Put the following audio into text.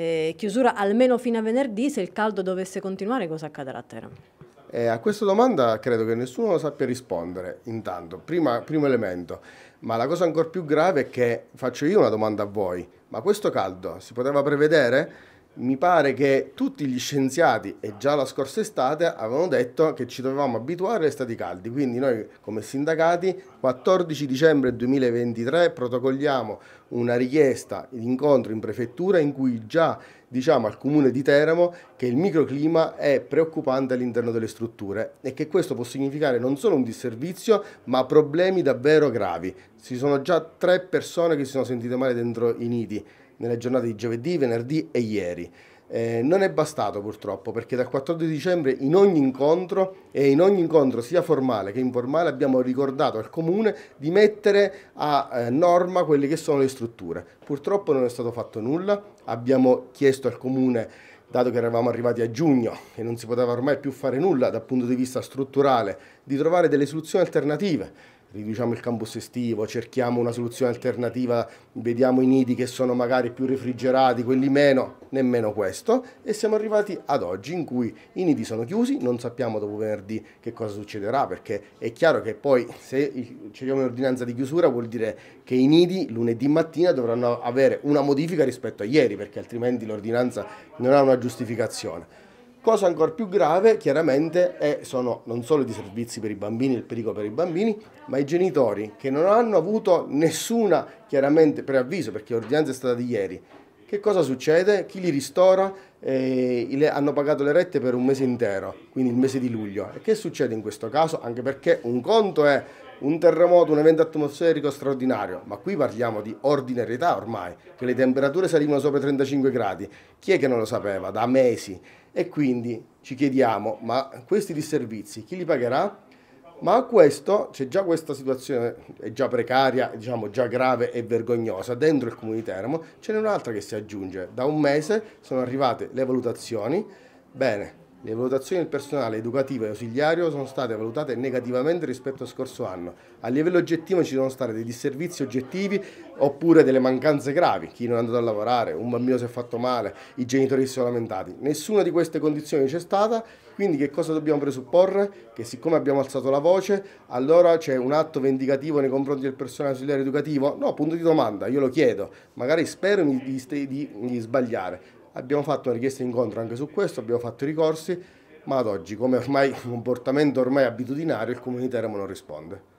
eh, chiusura almeno fino a venerdì, se il caldo dovesse continuare cosa accadrà a Teramo? Eh, a questa domanda credo che nessuno sappia rispondere, intanto, prima, primo elemento, ma la cosa ancora più grave è che faccio io una domanda a voi, ma questo caldo si poteva prevedere? mi pare che tutti gli scienziati, e già la scorsa estate, avevano detto che ci dovevamo abituare agli stati caldi. Quindi noi come sindacati, 14 dicembre 2023, protocolliamo una richiesta di incontro in prefettura in cui già diciamo al comune di Teramo che il microclima è preoccupante all'interno delle strutture e che questo può significare non solo un disservizio ma problemi davvero gravi. Ci sono già tre persone che si sono sentite male dentro i nidi nelle giornate di giovedì, venerdì e ieri. Eh, non è bastato purtroppo perché dal 14 dicembre in ogni incontro e in ogni incontro sia formale che informale abbiamo ricordato al comune di mettere a eh, norma quelle che sono le strutture. Purtroppo non è stato fatto nulla, abbiamo chiesto al comune dato che eravamo arrivati a giugno e non si poteva ormai più fare nulla dal punto di vista strutturale, di trovare delle soluzioni alternative riduciamo il campus estivo, cerchiamo una soluzione alternativa, vediamo i nidi che sono magari più refrigerati, quelli meno, nemmeno questo, e siamo arrivati ad oggi in cui i nidi sono chiusi, non sappiamo dopo venerdì che cosa succederà, perché è chiaro che poi se cerchiamo un'ordinanza di chiusura vuol dire che i nidi lunedì mattina dovranno avere una modifica rispetto a ieri, perché altrimenti l'ordinanza non ha una giustificazione. Cosa ancora più grave, chiaramente, è, sono non solo i servizi per i bambini, il pericolo per i bambini, ma i genitori che non hanno avuto nessuna, chiaramente, preavviso, perché l'ordinanza è stata di ieri, che cosa succede? Chi li ristora? Eh, hanno pagato le rette per un mese intero, quindi il mese di luglio. E che succede in questo caso? Anche perché un conto è un terremoto, un evento atmosferico straordinario, ma qui parliamo di ordinarietà ormai, che le temperature salivano sopra i 35 gradi. Chi è che non lo sapeva? Da mesi. E quindi ci chiediamo, ma questi disservizi chi li pagherà? Ma a questo c'è già questa situazione, è già precaria, diciamo già grave e vergognosa, dentro il comune di Teramo ce n'è un'altra che si aggiunge. Da un mese sono arrivate le valutazioni, bene, le valutazioni del personale educativo e ausiliario sono state valutate negativamente rispetto al scorso anno. A livello oggettivo ci sono stati dei disservizi oggettivi oppure delle mancanze gravi, chi non è andato a lavorare, un bambino si è fatto male, i genitori si sono lamentati. Nessuna di queste condizioni c'è stata, quindi che cosa dobbiamo presupporre? Che siccome abbiamo alzato la voce, allora c'è un atto vendicativo nei confronti del personale ausiliario educativo? No, punto di domanda, io lo chiedo. Magari spero di, di, di, di sbagliare Abbiamo fatto una richiesta di incontro anche su questo, abbiamo fatto i ricorsi, ma ad oggi, come ormai comportamento ormai abitudinario, il Comune di Teramo non risponde.